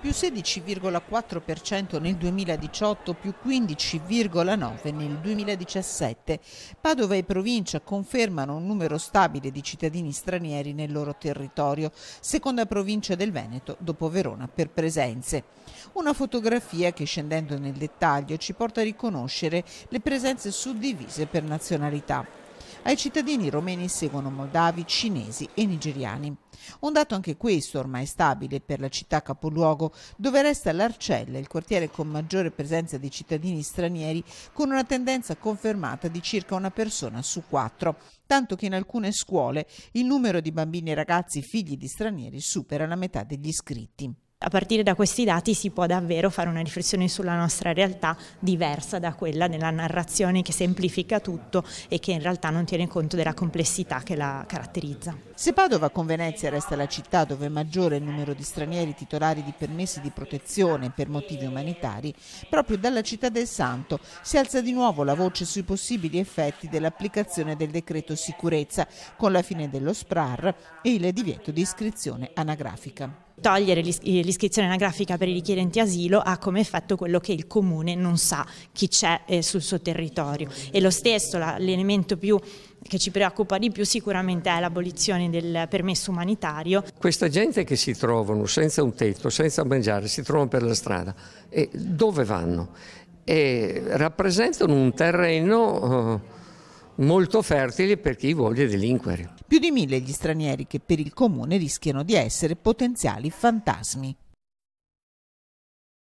più 16,4% nel 2018, più 15,9% nel 2017. Padova e provincia confermano un numero stabile di cittadini stranieri nel loro territorio, seconda provincia del Veneto dopo Verona per presenze. Una fotografia che scendendo nel dettaglio ci porta a riconoscere le presenze suddivise per nazionalità ai cittadini romeni seguono moldavi, cinesi e nigeriani. Un dato anche questo ormai stabile per la città capoluogo, dove resta l'Arcella, il quartiere con maggiore presenza di cittadini stranieri, con una tendenza confermata di circa una persona su quattro, tanto che in alcune scuole il numero di bambini e ragazzi figli di stranieri supera la metà degli iscritti. A partire da questi dati si può davvero fare una riflessione sulla nostra realtà diversa da quella della narrazione che semplifica tutto e che in realtà non tiene conto della complessità che la caratterizza. Se Padova con Venezia resta la città dove è maggiore il numero di stranieri titolari di permessi di protezione per motivi umanitari, proprio dalla città del Santo si alza di nuovo la voce sui possibili effetti dell'applicazione del decreto sicurezza con la fine dello SPRAR e il divieto di iscrizione anagrafica. Togliere l'iscrizione anagrafica per i richiedenti asilo ha come effetto quello che il comune non sa chi c'è eh, sul suo territorio e lo stesso l'elemento più che ci preoccupa di più sicuramente è l'abolizione del permesso umanitario. Questa gente che si trovano senza un tetto, senza mangiare, si trovano per la strada, e dove vanno? E rappresentano un terreno eh, molto fertili per chi vuole delinquere. Più di mille gli stranieri che per il comune rischiano di essere potenziali fantasmi.